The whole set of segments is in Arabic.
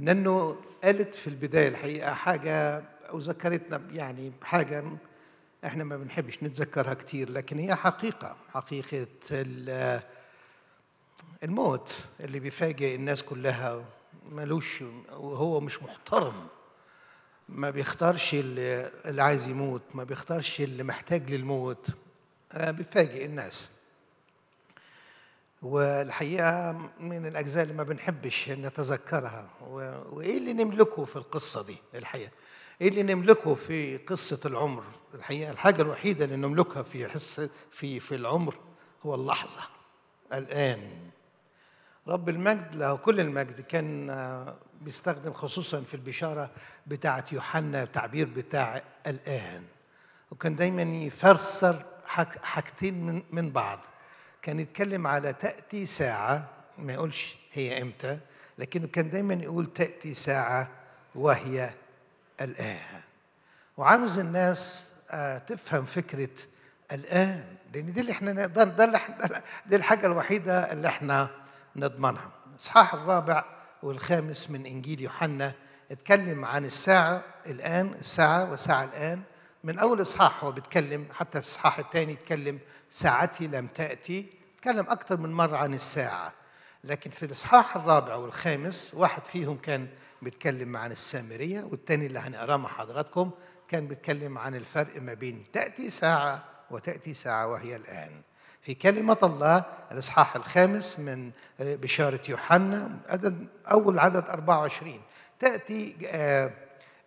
لأنه قالت في البداية الحقيقة حاجة أو ذكرتنا يعني حاجة احنا ما بنحبش نتذكرها كتير لكن هي حقيقة حقيقة الموت اللي بيفاجئ الناس كلها ملوش وهو مش محترم ما بيختارش اللي عايز يموت ما بيختارش اللي محتاج للموت آه، بيفاجئ الناس والحقيقة من الأجزاء اللي ما بنحبش نتذكرها وإيه اللي نملكه في القصة دي الحقيقة إيه اللي نملكه في قصة العمر الحقيقة الحاجة الوحيدة اللي نملكها في حس في في العمر هو اللحظة الآن رب المجد له كل المجد كان بيستخدم خصوصا في البشارة بتاعة يوحنا تعبير بتاع الآن وكان دايما يفسر حاجتين من بعض كان يتكلم على تأتي ساعة ما يقولش هي إمتى لكنه كان دايما يقول تأتي ساعة وهي الآن وعاوز الناس آه، تفهم فكرة الآن لأن دي اللي احنا نقدر ده اللي دي الحاجة الوحيدة اللي احنا نضمنها الإصحاح الرابع والخامس من إنجيل يوحنا اتكلم عن الساعة الآن الساعة وساعة الآن من أول إصحاح هو بيتكلم حتى في الإصحاح الثاني اتكلم ساعتي لم تأتي تكلم أكثر من مرة عن الساعة لكن في الإصحاح الرابع والخامس واحد فيهم كان بيتكلم عن السامرية والتاني اللي هنقراه مع حضراتكم كان بيتكلم عن الفرق ما بين تأتي ساعة وتأتي ساعة وهي الآن في كلمة الله الإصحاح الخامس من آه، بشارة يوحنا عدد أول عدد 24 تأتي آه،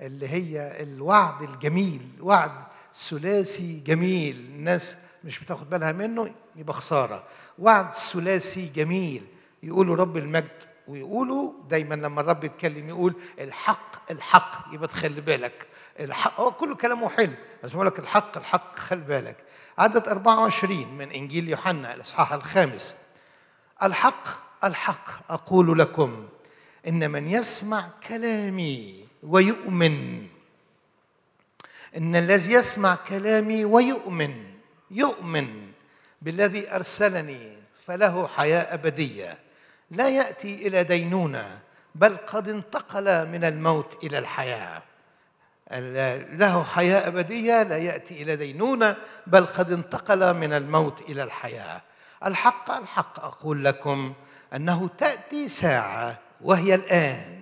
اللي هي الوعد الجميل وعد ثلاثي جميل الناس مش بتاخد بالها منه يبقى خساره وعد ثلاثي جميل يقولوا رب المجد ويقولوا دايما لما الرب يتكلم يقول الحق الحق يبقى تخلي بالك الحق هو كله كلامه حلو بس بقول لك الحق الحق خلي بالك عدد 24 من انجيل يوحنا الاصحاح الخامس الحق الحق اقول لكم ان من يسمع كلامي ويؤمن ان الذي يسمع كلامي ويؤمن يؤمن بالذي ارسلني فله حياه ابديه لا ياتي الى دينونه بل قد انتقل من الموت الى الحياه له حياه ابديه لا ياتي الى دينونه بل قد انتقل من الموت الى الحياه الحق الحق اقول لكم انه تاتي ساعه وهي الان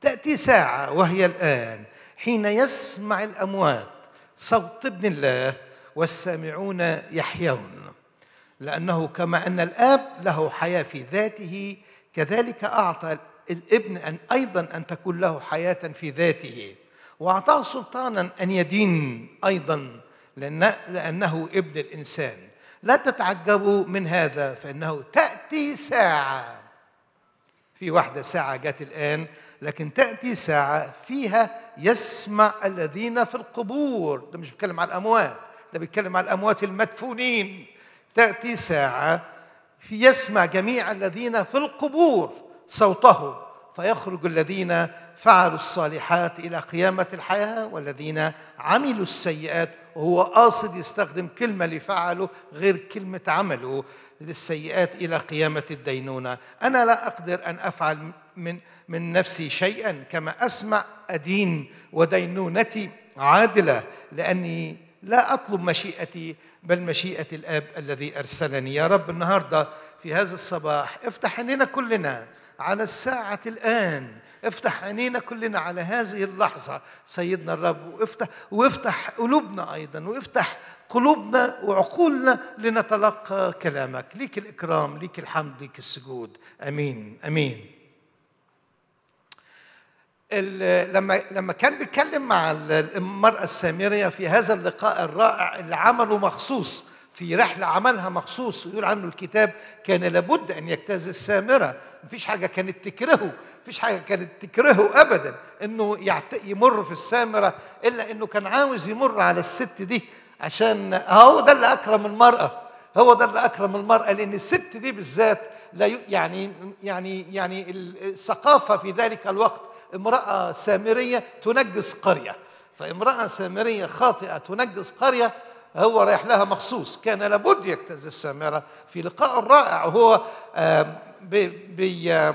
تاتي ساعه وهي الان حين يسمع الاموات صوت ابن الله والسامعون يحيون لأنه كما أن الآب له حياة في ذاته كذلك أعطى الابن أن أيضا أن تكون له حياة في ذاته وأعطاه سلطانا أن يدين أيضا لأنه ابن الإنسان لا تتعجبوا من هذا فإنه تأتي ساعة في واحدة ساعة جت الآن لكن تأتي ساعة فيها يسمع الذين في القبور ده مش بيتكلم على الأموات ده بيتكلم عن الأموات المدفونين تأتي ساعة يسمع جميع الذين في القبور صوته فيخرج الذين فعلوا الصالحات إلى قيامة الحياة والذين عملوا السيئات وهو قاصد يستخدم كلمة لفعله غير كلمة عمله للسيئات إلى قيامة الدينونة أنا لا أقدر أن أفعل من, من نفسي شيئا كما أسمع أدين ودينونتي عادلة لأني لا أطلب مشيئتي بل مشيئة الآب الذي أرسلني يا رب النهاردة في هذا الصباح افتح عينينا كلنا على الساعة الآن افتح عينينا كلنا على هذه اللحظة سيدنا الرب وافتح وافتح قلوبنا أيضا وافتح قلوبنا وعقولنا لنتلقى كلامك ليك الإكرام ليك الحمد ليك السجود أمين أمين لما لما كان بيتكلم مع المرأة السامرية في هذا اللقاء الرائع اللي عمله مخصوص في رحلة عملها مخصوص ويقول عنه الكتاب كان لابد أن يجتاز السامرة مفيش حاجة كانت تكرهه مفيش حاجة كانت تكرهه أبدا أنه يمر في السامرة إلا أنه كان عاوز يمر على الست دي عشان هو ده اللي أكرم المرأة هو ده اللي أكرم المرأة لأن الست دي بالذات لا يعني يعني يعني الثقافة في ذلك الوقت امرأة سامرية تنجس قرية فامرأة سامرية خاطئة تنجس قرية هو رايح لها مخصوص كان لابد يكتز السامرة في لقاء رائع وهو بي بي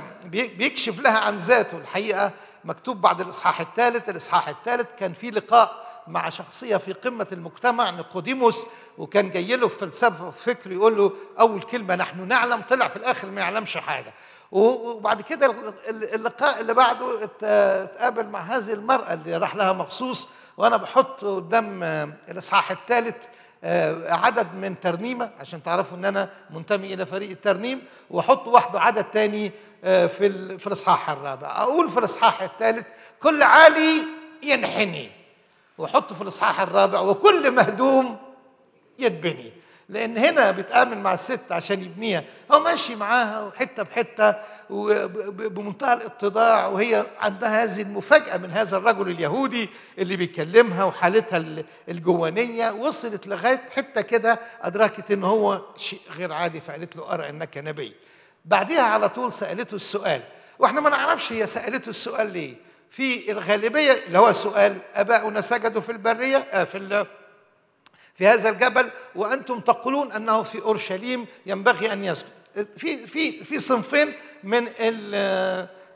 بيكشف لها عن ذاته الحقيقة مكتوب بعد الإصحاح الثالث الإصحاح الثالث كان في لقاء مع شخصيه في قمه المجتمع نيقوديموس وكان جاي له في فلسفه وفكر يقول له اول كلمه نحن نعلم طلع في الاخر ما يعلمش حاجه وبعد كده اللقاء اللي بعده اتقابل مع هذه المرأة اللي راح لها مخصوص وأنا بحط قدام الإصحاح الثالث آه، عدد من ترنيمة عشان تعرفوا إن أنا منتمي إلى فريق الترنيم وأحط وحده عدد تاني آه، في في الإصحاح الرابع أقول في الإصحاح الثالث كل عالي ينحني وأحطه في الإصحاح الرابع وكل مهدوم يتبني لان هنا بيتامن مع الست عشان يبنيها هو ماشي معاها وحته بحته وبمنتهى الاتضاع وهي عندها هذه المفاجاه من هذا الرجل اليهودي اللي بيكلمها وحالتها الجوانيه وصلت لغايه حته كده ادركت ان هو شيء غير عادي فقالت له ارى انك نبي بعدها على طول سالته السؤال واحنا ما نعرفش هي سالته السؤال ليه في الغالبيه اللي هو سؤال اباؤنا سجدوا في البريه آه، في في في هذا الجبل وانتم تقولون انه في اورشليم ينبغي ان يسجد في في في صنفين من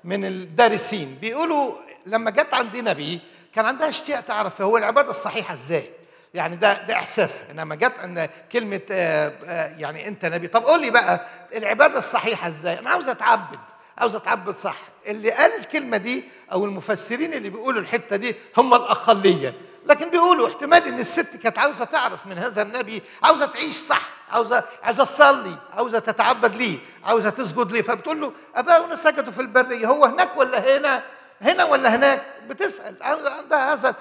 من الدارسين بيقولوا لما جت عند نبي كان عندها اشتياق تعرف هو العباده الصحيحه ازاي يعني ده ده احساسها انما جت ان كلمه آه، آه، يعني انت نبي طب قول لي بقى العباده الصحيحه ازاي انا عاوز اتعبد عاوز اتعبد صح اللي قال الكلمه دي او المفسرين اللي بيقولوا الحته دي هم الاقليه لكن بيقولوا احتمال ان الست كانت عاوزه تعرف من هذا النبي عاوزه تعيش صح عاوزه عايزه تصلي عاوزه تتعبد ليه عاوزه تسجد ليه فبتقول له اباؤنا سجدوا في البريه هو هناك ولا هنا هنا ولا هناك بتسال عندها هذا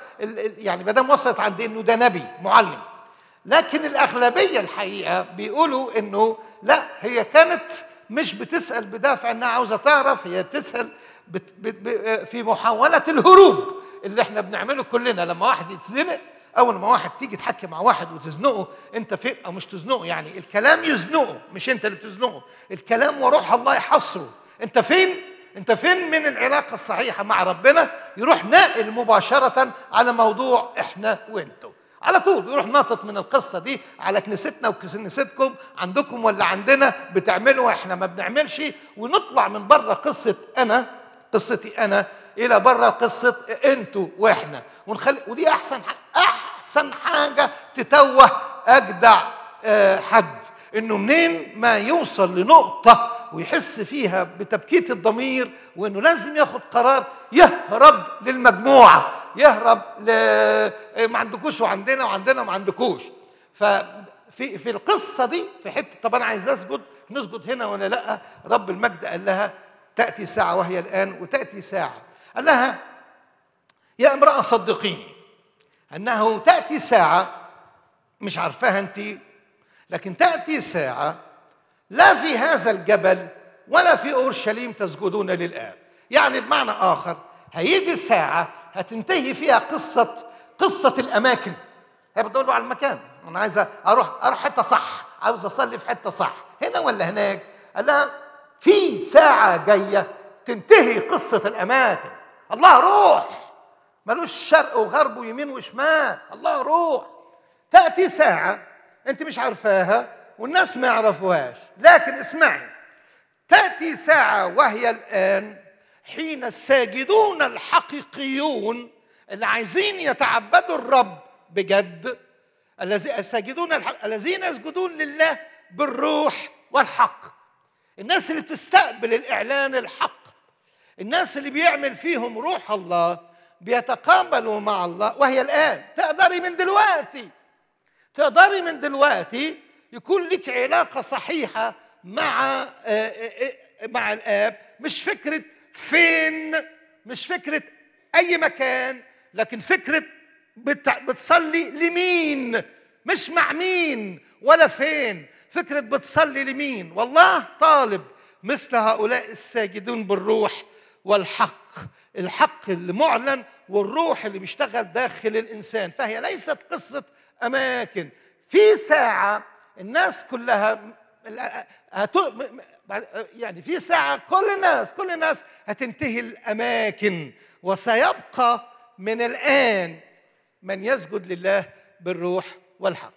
يعني ما دام وصلت عند انه ده نبي معلم لكن الاغلبيه الحقيقه بيقولوا انه لا هي كانت مش بتسال بدافع انها عاوزه تعرف هي بتسال بت بت في محاوله الهروب اللي احنا بنعمله كلنا لما واحد يتزنق اول ما واحد تيجي تحكي مع واحد وتزنقه انت فين او مش تزنقه يعني الكلام يزنقه مش انت اللي بتزنقه الكلام وروح الله يحصره انت فين انت فين من العلاقه الصحيحه مع ربنا يروح ناقل مباشره على موضوع احنا وانتوا على طول يروح ناطط من القصة دي على كنيستنا وكنيستكم عندكم ولا عندنا بتعملوا احنا ما بنعملش ونطلع من بره قصة أنا قصتي أنا الى بره قصه انتوا واحنا ونخلي ودي احسن احسن حاجه تتوه اجدع آه، حد انه منين ما يوصل لنقطه ويحس فيها بتبكيت الضمير وانه لازم ياخد قرار يهرب للمجموعه يهرب ل... آه، ما عندكوش وعندنا وعندنا ما عندكوش ففي في القصه دي في حته طب انا عايز اسجد نسجد هنا ولا لا رب المجد قال لها تاتي ساعه وهي الان وتاتي ساعه قال لها يا امرأة صدقيني أنه تأتي ساعة مش عارفاها أنت لكن تأتي ساعة لا في هذا الجبل ولا في أورشليم تسجدون للآب يعني بمعنى آخر هيجي ساعة هتنتهي فيها قصة قصة الأماكن هي بتقول له على المكان أنا عايز أروح أروح حتة صح عاوز أصلي في حتة صح هنا ولا هناك قال لها في ساعة جاية تنتهي قصة الأماكن الله روح ملوش شرق وغرب ويمين وشمال الله روح تأتي ساعة أنت مش عارفاها والناس ما يعرفوهاش لكن اسمعي تأتي ساعة وهي الآن حين الساجدون الحقيقيون اللي عايزين يتعبدوا الرب بجد الساجدون الذين يسجدون لله بالروح والحق الناس اللي تستقبل الإعلان الحق الناس اللي بيعمل فيهم روح الله بيتقابلوا مع الله وهي الآن تقدري من دلوقتي تقدري من دلوقتي يكون لك علاقة صحيحة مع آه، آه، آه، مع الآب مش فكرة فين مش فكرة أي مكان لكن فكرة بتصلي لمين مش مع مين ولا فين فكرة بتصلي لمين والله طالب مثل هؤلاء الساجدون بالروح والحق الحق اللي معلن والروح اللي بيشتغل داخل الانسان فهي ليست قصه اماكن في ساعه الناس كلها يعني في ساعه كل الناس كل الناس هتنتهي الاماكن وسيبقى من الان من يسجد لله بالروح والحق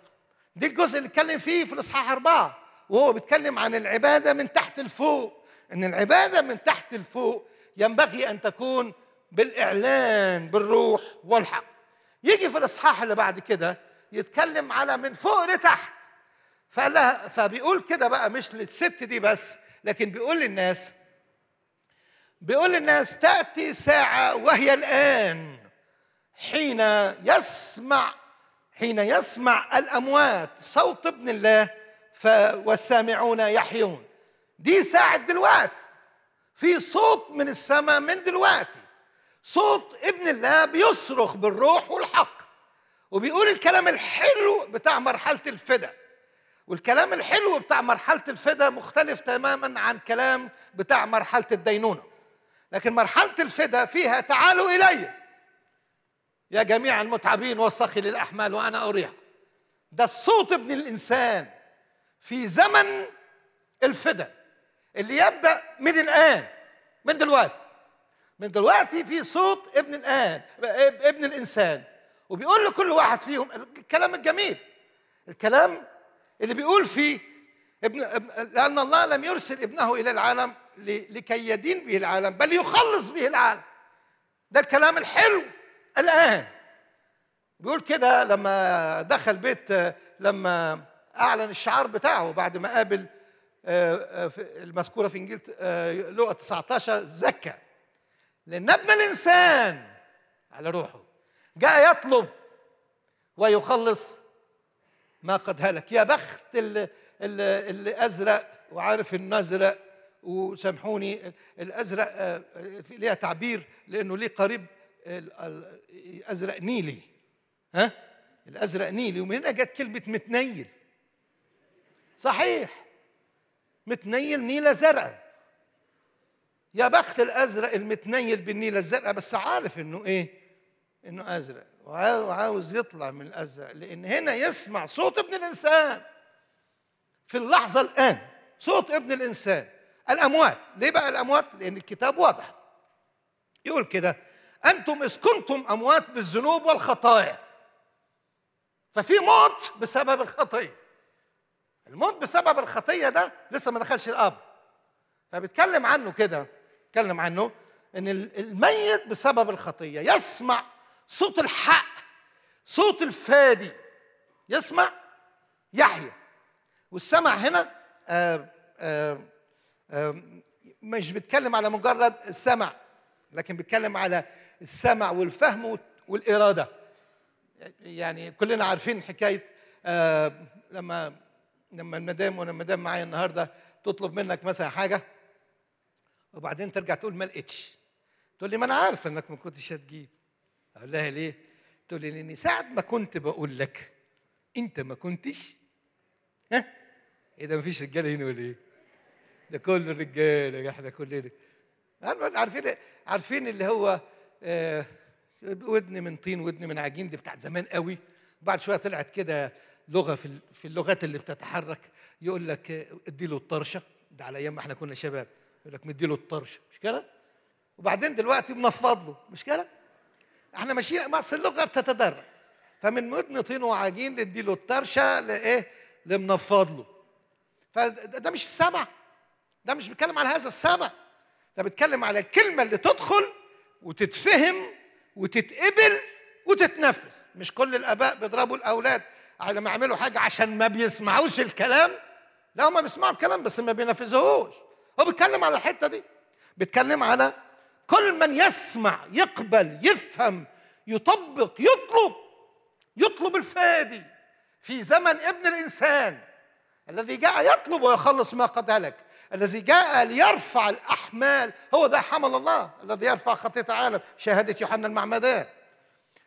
دي الجزء اللي اتكلم فيه في الاصحاح اربعه وهو بيتكلم عن العباده من تحت لفوق ان العباده من تحت لفوق ينبغي أن تكون بالإعلان بالروح والحق يجي في الإصحاح اللي بعد كده يتكلم على من فوق لتحت فقال لها فبيقول كده بقى مش للست دي بس لكن بيقول للناس بيقول للناس تأتي ساعة وهي الآن حين يسمع حين يسمع الأموات صوت ابن الله والسامعون يحيون دي ساعة دلوقتي في صوت من السماء من دلوقتي صوت ابن الله بيصرخ بالروح والحق وبيقول الكلام الحلو بتاع مرحله الفدا والكلام الحلو بتاع مرحله الفدا مختلف تماما عن كلام بتاع مرحله الدينونه لكن مرحله الفدا فيها تعالوا الي يا جميع المتعبين والصخي للاحمال وانا اريحكم ده الصوت ابن الانسان في زمن الفدا اللي يبدا من الآن من دلوقتي من دلوقتي في صوت ابن الآن ابن الإنسان وبيقول لكل واحد فيهم الكلام الجميل الكلام اللي بيقول فيه ابن, لأن الله لم يرسل ابنه إلى العالم لكي يدين به العالم بل يخلص به العالم ده الكلام الحلو الآن بيقول كده لما دخل بيت لما أعلن الشعار بتاعه بعد ما قابل آه، آه، المذكوره في انجيل آه، لقا 19 زكى لان ابن الانسان على روحه جاء يطلب ويخلص ما قد هلك يا بخت اللي, اللي ازرق وعارف انه ازرق وسامحوني الازرق ليها تعبير لانه ليه قريب الازرق نيلي ها الازرق نيلي ومن هنا جت كلمه متنيل صحيح متنيل نيله زرقاء يا بخت الازرق المتنيل بالنيله الزرقاء بس عارف انه ايه انه ازرق وعاوز يطلع من الازرق لان هنا يسمع صوت ابن الانسان في اللحظه الان صوت ابن الانسان الاموات ليه بقى الاموات لان الكتاب واضح يقول كده انتم اذ كنتم اموات بالذنوب والخطايا ففي موت بسبب الخطيه الموت بسبب الخطيه ده لسه ما دخلش القبر فبيتكلم عنه كده بيتكلم عنه ان الميت بسبب الخطيه يسمع صوت الحق صوت الفادي يسمع يحيى والسمع هنا آآ آه، آآ آه، آآ آه، مش بيتكلم على مجرد السمع لكن بيتكلم على السمع والفهم والاراده يعني كلنا عارفين حكايه لما لما المدام وانا المدام معايا النهارده تطلب منك مثلا حاجه وبعدين ترجع تقول ما لقيتش تقول لي ما انا عارفه انك ما كنتش هتجيب اقول لها ليه تقول لي لاني ساعه ما كنت بقول لك انت ما كنتش ها ايه ده مفيش رجاله هنا ولا ايه ده كل الرجاله احنا كلنا عارفين إيه؟ عارفين اللي هو آه، ودن من طين ودن من عجين دي بتاعت زمان قوي بعد شويه طلعت كده لغه في في اللغات اللي بتتحرك يقول لك ادي له الطرشه ده على ايام ما احنا كنا شباب يقول لك مدي له الطرشه مش كده؟ وبعدين دلوقتي منفض له مش كده؟ احنا ماشيين مع اللغه بتتدرج فمن مدن طين وعجين ندي له الطرشه لايه؟ لمنفض له فده مش السمع ده مش بيتكلم على هذا السمع ده بيتكلم على الكلمه اللي تدخل وتتفهم وتتقبل وتتنفذ مش كل الاباء بيضربوا الاولاد لما يعملوا حاجه عشان ما بيسمعوش الكلام لا هم بيسمعوا الكلام بس ما بينفذوهوش هو بيتكلم على الحته دي بيتكلم على كل من يسمع يقبل يفهم يطبق يطلب يطلب الفادي في زمن ابن الانسان الذي جاء يطلب ويخلص ما قد هلك الذي جاء ليرفع الاحمال هو ذا حمل الله الذي يرفع خطيه العالم شهاده يوحنا المعمدان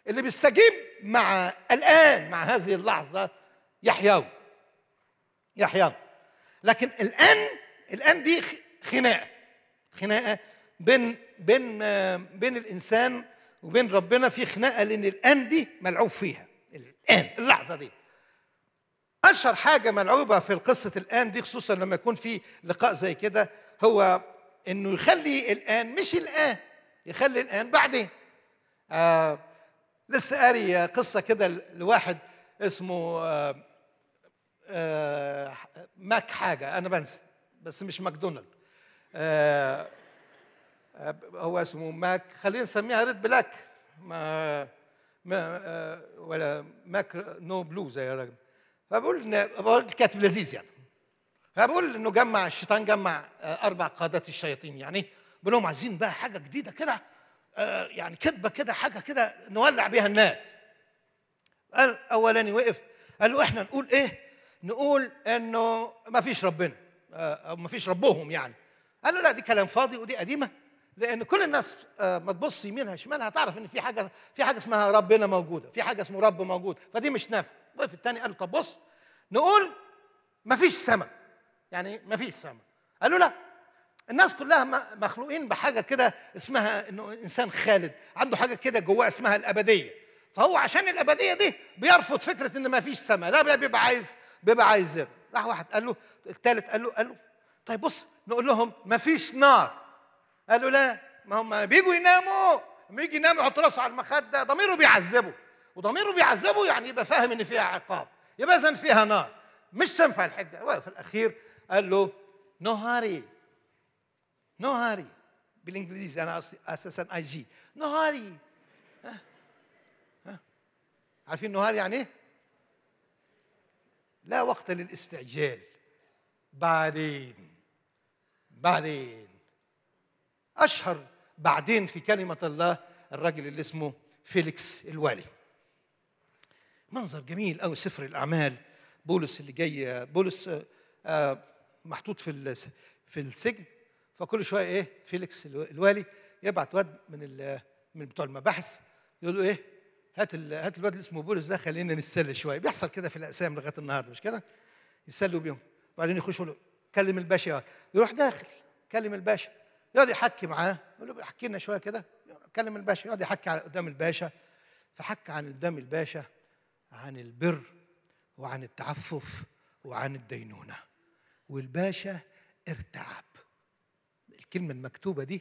اللي بيستجيب مع الآن مع هذه اللحظة يحيى يحيى لكن الآن الآن دي خناقة خناقة بين بين بين الإنسان وبين ربنا في خناقة لأن الآن دي ملعوب فيها الآن اللحظة دي أشهر حاجة ملعوبة في قصة الآن دي خصوصا لما يكون في لقاء زي كده هو إنه يخلي الآن مش الآن يخلي الآن بعدين آه لسه قاري قصه كده لواحد اسمه آه، آه، ماك حاجه انا بنسى بس مش ماكدونالد آه، هو اسمه ماك خلينا نسميها ريد بلاك ما ما ولا ماك نو بلو زي الراجل فبقول ان الكاتب لذيذ يعني فبقول انه جمع الشيطان جمع اربع قادات الشياطين يعني بقول لهم عايزين بقى حاجه جديده كده آه، يعني كذبه كده حاجه كده نولع بيها الناس قال اولاني وقف قال له احنا نقول ايه نقول انه ما فيش ربنا آه، او ما فيش ربهم يعني قال له لا دي كلام فاضي ودي قديمه لان كل الناس آه، ما تبص يمينها شمالها هتعرف ان في حاجه في حاجه اسمها ربنا موجوده في حاجه اسمه رب موجود فدي مش نافعه وقف الثاني قال له طب بص نقول ما فيش سماء يعني ما فيش سماء قال له لا الناس كلها مخلوقين بحاجه كده اسمها انه انسان خالد عنده حاجه كده جواه اسمها الابديه فهو عشان الابديه دي بيرفض فكره ان ما فيش سماء لا بيبقى عايز بيبقى عايز زر راح واحد قال له الثالث قال له قال له طيب بص نقول لهم ما فيش نار قالوا لا ما هم بيجوا يناموا لما يجي ينام يحط راسه على المخده ضميره بيعذبه وضميره بيعذبه يعني يبقى فاهم ان فيها عقاب يبقى اذا فيها نار مش تنفع الحجه وفي الاخير قال له نهاري نهاري بالانجليزي انا اساسا اي جي نهاري ها عارفين نهاري يعني ايه؟ لا وقت للاستعجال بعدين بعدين اشهر بعدين في كلمه الله الرجل اللي اسمه فيليكس الوالي منظر جميل قوي سفر الاعمال بولس اللي جاي بولس آه، آه، محطوط في في السجن فكل شويه ايه فيليكس الوالي يبعت واد من من بتوع المباحث يقول له ايه هات هات الواد اللي اسمه بولس ده خلينا نتسلى شويه بيحصل كده في الاقسام لغايه النهارده مش كده يتسلوا بيهم وبعدين يخشوا له كلم الباشا يروح داخل كلم الباشا يقعد يحكي معاه يقول له احكي لنا شويه كده كلم الباشا يقعد يحكي على قدام الباشا فحكى عن قدام الباشا عن البر وعن التعفف وعن الدينونه والباشا ارتعب الكلمة المكتوبة دي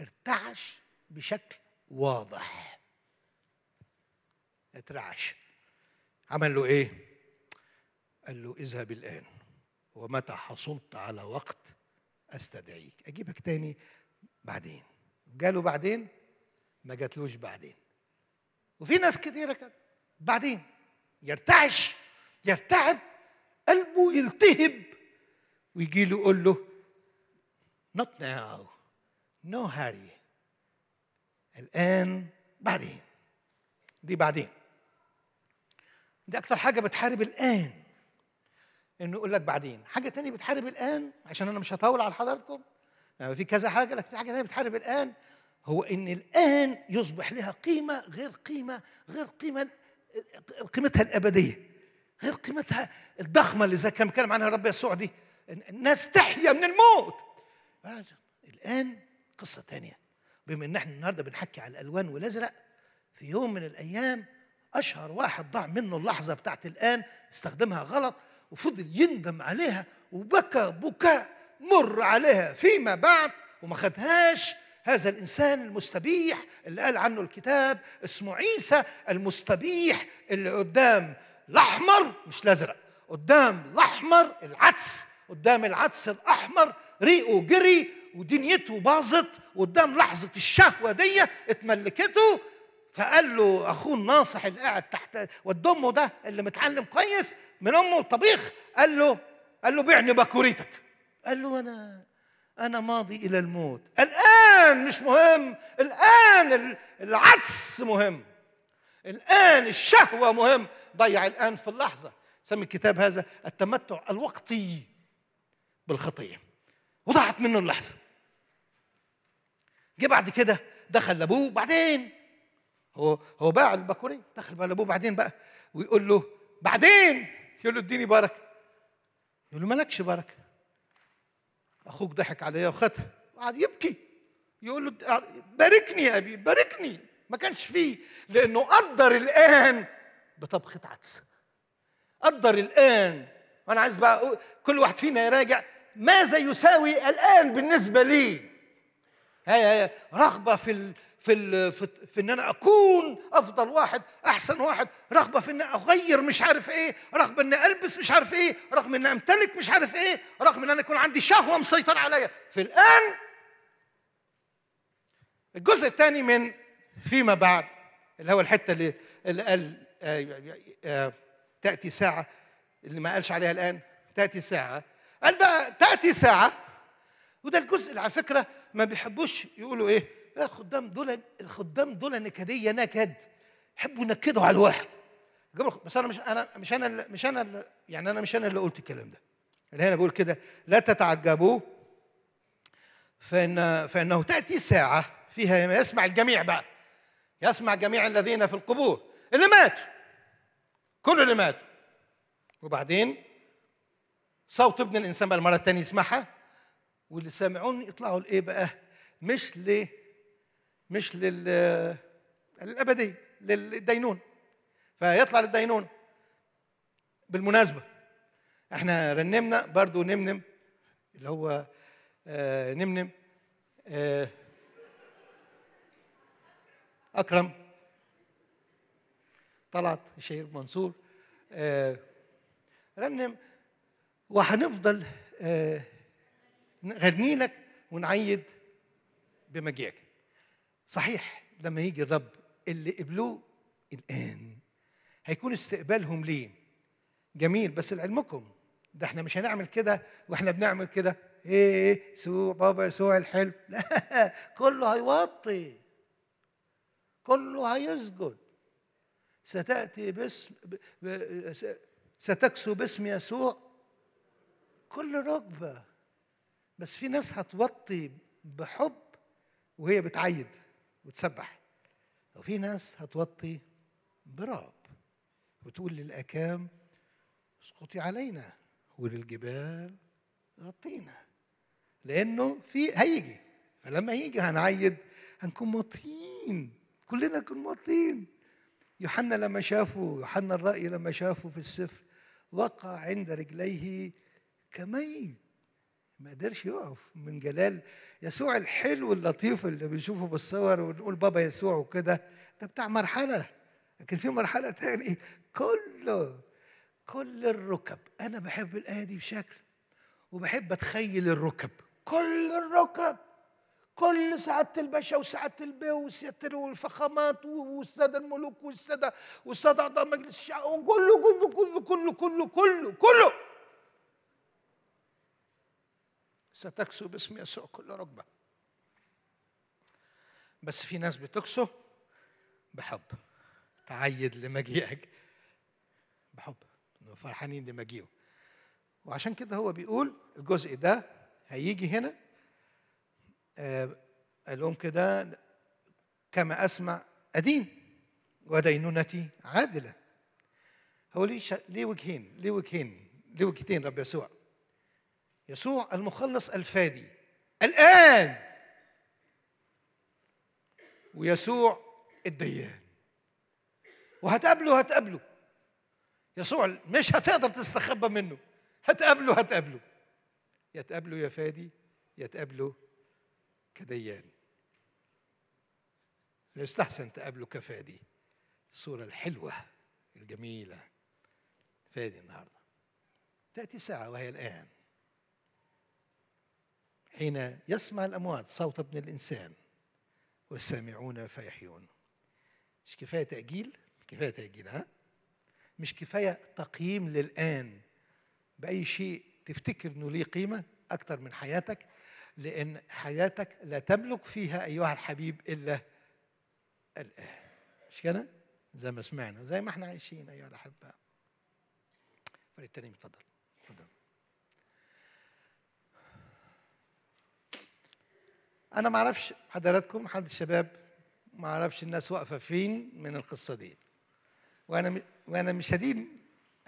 ارتعش بشكل واضح اترعش عمل له ايه قال له اذهب الان ومتى حصلت على وقت استدعيك اجيبك تاني بعدين جاله بعدين ما جاتلوش بعدين وفي ناس كتيره كده بعدين يرتعش يرتعب قلبه يلتهب ويجي له يقول له Not now. No hurry. الآن بعدين. دي بعدين. دي أكتر حاجة بتحارب الآن. إنه يقول لك بعدين. حاجة تانية بتحارب الآن عشان أنا مش هطول على حضراتكم. يعني في كذا حاجة لكن في حاجة تانية بتحارب الآن هو إن الآن يصبح لها قيمة غير قيمة غير قيمة قيمتها الأبدية. غير قيمتها الضخمه اللي زي كان بيتكلم عنها الرب يسوع دي الناس تحيا من الموت الآن قصة تانية بما إن إحنا النهاردة بنحكي على الألوان والأزرق في يوم من الأيام أشهر واحد ضاع منه اللحظة بتاعت الآن استخدمها غلط وفضل يندم عليها وبكى بكاء مر عليها فيما بعد وما خدهاش هذا الانسان المستبيح اللي قال عنه الكتاب اسمه عيسى المستبيح اللي قدام الاحمر مش الازرق قدام الاحمر العدس قدام العدس الاحمر ريقه جري ودنيته باظت قدام لحظه الشهوه دي اتملكته فقال له اخوه الناصح اللي قاعد تحت ود امه ده اللي متعلم كويس من امه طبيخ قال له قال له بيعني بكوريتك قال له انا انا ماضي الى الموت الان مش مهم الان العدس مهم الان الشهوه مهم ضيع الان في اللحظه سمي الكتاب هذا التمتع الوقتي بالخطيه وضاعت منه اللحظه جه بعد كده دخل لابوه بعدين هو هو باع البكوريه دخل بقى لابوه بعدين بقى ويقول له بعدين يقول له اديني بركه يقول له مالكش بركه اخوك ضحك عليا وخدها وقعد يبكي يقول له باركني يا ابي باركني ما كانش فيه لانه قدر الان بطبخه عدس قدر الان وانا عايز بقى كل واحد فينا يراجع ماذا يساوي الآن بالنسبة لي هي هي رغبة في ال في ال في, في ان انا اكون افضل واحد احسن واحد رغبه في ان اغير مش عارف ايه رغبه ان البس مش عارف ايه رغم ان امتلك مش عارف ايه رغم ان انا يكون عندي شهوه مسيطره عليا في الان الجزء الثاني من فيما بعد اللي هو الحته اللي, اللي قال آآ آآ آه، آه، آه، تاتي ساعه اللي ما قالش عليها الان تاتي ساعه قال بقى تأتي ساعة وده الجزء اللي على فكرة ما بيحبوش يقولوا إيه لا خدام دول الخدام دول نكدية نكد يحبوا ينكدوا على الواحد بس أنا مش أنا مش أنا مش أنا يعني أنا مش أنا اللي قلت الكلام ده اللي هنا بيقول كده لا تتعجبوا فإن فإنه تأتي ساعة فيها يسمع الجميع بقى يسمع جميع الذين في القبور اللي ماتوا كل اللي ماتوا وبعدين صوت ابن الانسان بقى المره الثانيه يسمعها واللي سامعوني يطلعوا لايه بقى؟ مش ل مش لل للابديه للدينون فيطلع للدينون بالمناسبه احنا رنمنا برضو نمنم اللي هو آه، نمنم آه، اكرم طلعت شهير منصور آه، رنم وهنفضل نغني آه، لك ونعيد بمجيئك صحيح لما يجي الرب اللي قبلوه الآن هيكون استقبالهم ليه جميل بس لعلمكم ده احنا مش هنعمل كده واحنا بنعمل كده ايه سوء بابا يسوع الحلو لا كله هيوطي كله هيسجد ستأتي باسم ستكسو باسم يسوع كل ركبة بس في ناس هتوطي بحب وهي بتعيد وتسبح وفي ناس هتوطي برعب وتقول للأكام اسقطي علينا وللجبال غطينا لأنه في هيجي فلما هيجي هنعيد هنكون مطين كلنا نكون مطين يوحنا لما شافه يوحنا الرأي لما شافه في السفر وقع عند رجليه كميت ما قدرش يقف من جلال يسوع الحلو اللطيف اللي بنشوفه بالصور ونقول بابا يسوع وكده ده بتاع مرحلة لكن في مرحلة تاني كله كل الركب أنا بحب الآية دي بشكل وبحب أتخيل الركب كل الركب كل سعادة الباشا وسعادة البي وسيادة والفخامات والسادة الملوك والسادة والسادة أعضاء مجلس الشعب وكله كله كله كله كله كله, كله, كله ستكسو باسم يسوع كل ركبة بس في ناس بتكسو بحب تعيد لمجيئك بحب فرحانين لمجيئه وعشان كده هو بيقول الجزء ده هيجي هنا آه الأم كده كما أسمع أدين ودينونتي عادلة هو ليه ليه وجهين ليه وجهين ليه وجهتين رب يسوع يسوع المخلص الفادي الآن ويسوع الديان وهتقابله هتقابله يسوع مش هتقدر تستخبى منه هتقابله هتقابله يا تقابله يا فادي يا تقابله كديان يستحسن تقابله كفادي الصورة الحلوة الجميلة فادي النهاردة تأتي ساعة وهي الآن حين يسمع الأموات صوت ابن الإنسان والسامعون فيحيون مش كفاية تأجيل؟ كفاية تأجيل ها؟ مش كفاية تقييم للآن بأي شيء تفتكر أنه ليه قيمة أكثر من حياتك لأن حياتك لا تملك فيها أيها الحبيب إلا الآن مش كده؟ زي ما سمعنا زي ما احنا عايشين أيها الأحباء فريد تاني اتفضل اتفضل انا ما اعرفش حضراتكم حد الشباب ما اعرفش الناس واقفه فين من القصه دي وانا وانا مش هديم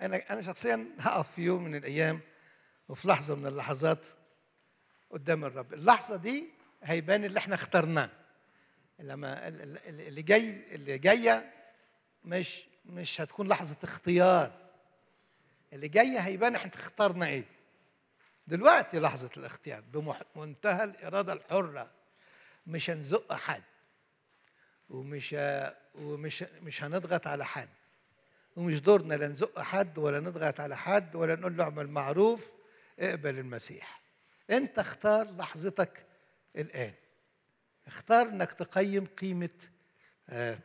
انا انا شخصيا هقف في يوم من الايام وفي لحظه من اللحظات قدام الرب اللحظه دي هيبان اللي احنا اخترناه لما اللي جاي اللي جايه مش مش هتكون لحظه اختيار اللي جايه هيبان احنا اخترنا ايه دلوقتي لحظه الاختيار بمنتهى الاراده الحره مش هنزق حد ومش ومش مش هنضغط على حد ومش دورنا لا نزق حد ولا نضغط على حد ولا نقول له اعمل معروف اقبل المسيح انت اختار لحظتك الان اختار انك تقيم قيمه آه،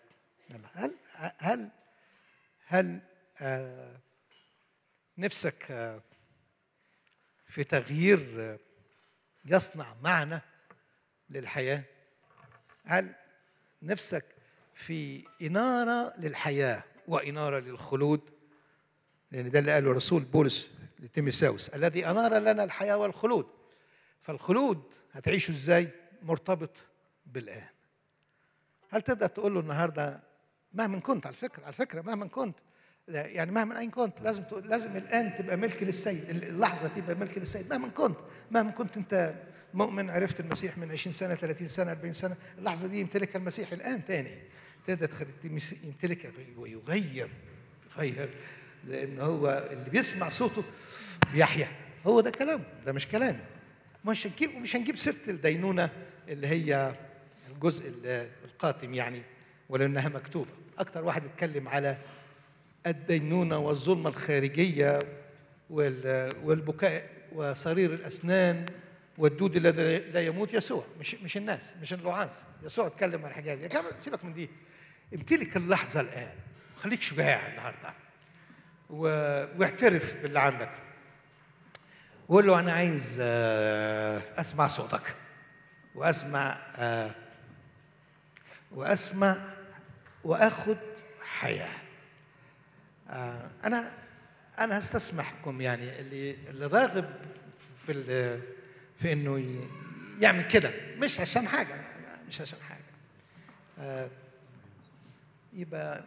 هل هل هل هل آه، نفسك آه، في تغيير يصنع معنى للحياه هل نفسك في إنارة للحياة وإنارة للخلود لأن ده اللي قاله الرسول بولس لتيميساوس الذي أنار لنا الحياة والخلود فالخلود هتعيشه إزاي مرتبط بالآن هل تقدر تقول له النهاردة مهما كنت على فكرة على فكرة مهما كنت يعني مهما أين كنت لازم لازم الآن تبقى ملك للسيد اللحظة تبقى ملك للسيد مهما كنت مهما كنت أنت مؤمن عرفت المسيح من 20 سنه 30 سنه 40 سنه اللحظه دي يمتلكها المسيح الان ثاني تقدر يمتلكها ويغير يغير لان هو اللي بيسمع صوته بيحيا هو ده كلامه ده مش كلامي مش هنجيب مش هنجيب سيره الدينونه اللي هي الجزء القاتم يعني ولانها مكتوبه اكتر واحد اتكلم على الدينونه والظلمه الخارجيه والبكاء وصرير الاسنان والدود الذي لا يموت يسوع مش مش الناس مش اللعاز يسوع اتكلم عن الحاجات دي سيبك من دي امتلك اللحظه الان خليك شجاع النهارده و... واعترف باللي عندك وقول له انا عايز آه، اسمع صوتك واسمع آه، واسمع واخد حياه آه، انا انا هستسمحكم يعني اللي اللي راغب في في انه يعمل كده مش عشان حاجه مش عشان حاجه آه، يبقى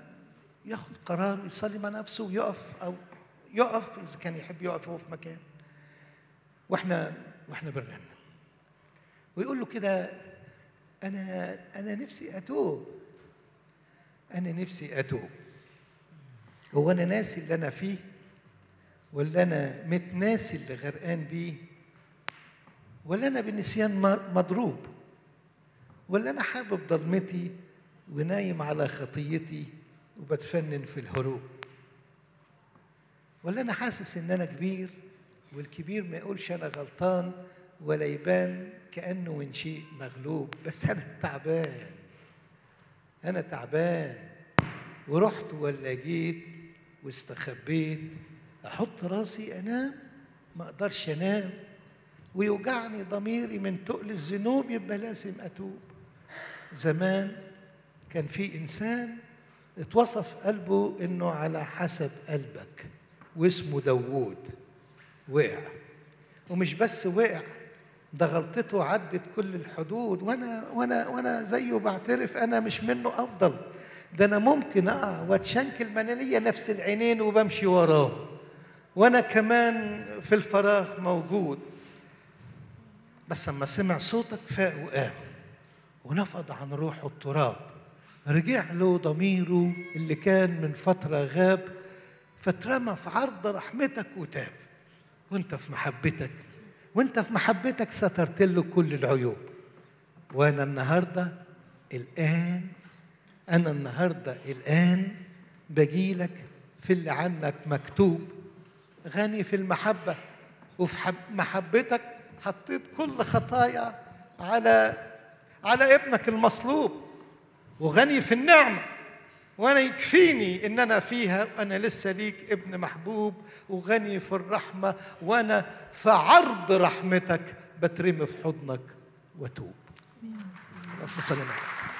ياخد قرار يصلي مع نفسه ويقف او يقف اذا كان يحب يقف هو في مكان واحنا واحنا بنرنم ويقول له كده انا انا نفسي اتوب انا نفسي اتوب هو انا ناسي اللي انا فيه ولا انا متناسي اللي غرقان بيه ولا أنا بالنسيان مضروب ولا أنا حابب ضلمتي ونايم على خطيتي وبتفنن في الهروب ولا أنا حاسس إن أنا كبير والكبير ما يقولش أنا غلطان ولا يبان كأنه من شيء مغلوب بس أنا تعبان أنا تعبان ورحت ولا جيت واستخبيت أحط راسي أنام ما أقدرش أنام ويوجعني ضميري من تقل الذنوب يبقى لازم أتوب زمان كان في إنسان اتوصف قلبه إنه على حسب قلبك واسمه داوود وقع ومش بس وقع ده غلطته عدت كل الحدود وانا وانا وانا زيه بعترف انا مش منه افضل ده انا ممكن اقع واتشنكل ما انا ليا نفس العينين وبمشي وراه وانا كمان في الفراغ موجود بس لما سمع صوتك فاق وقام ونفض عن روحه التراب رجع له ضميره اللي كان من فترة غاب فاترمى في عرض رحمتك وتاب وانت في محبتك وانت في محبتك سترت له كل العيوب وانا النهارده الان انا النهارده الان بجيلك في اللي عنك مكتوب غني في المحبه وفي محبتك حطيت كل خطايا على على ابنك المصلوب وغني في النعمه وانا يكفيني ان انا فيها وانا لسه ليك ابن محبوب وغني في الرحمه وانا في عرض رحمتك بترمي في حضنك واتوب اللهم صل على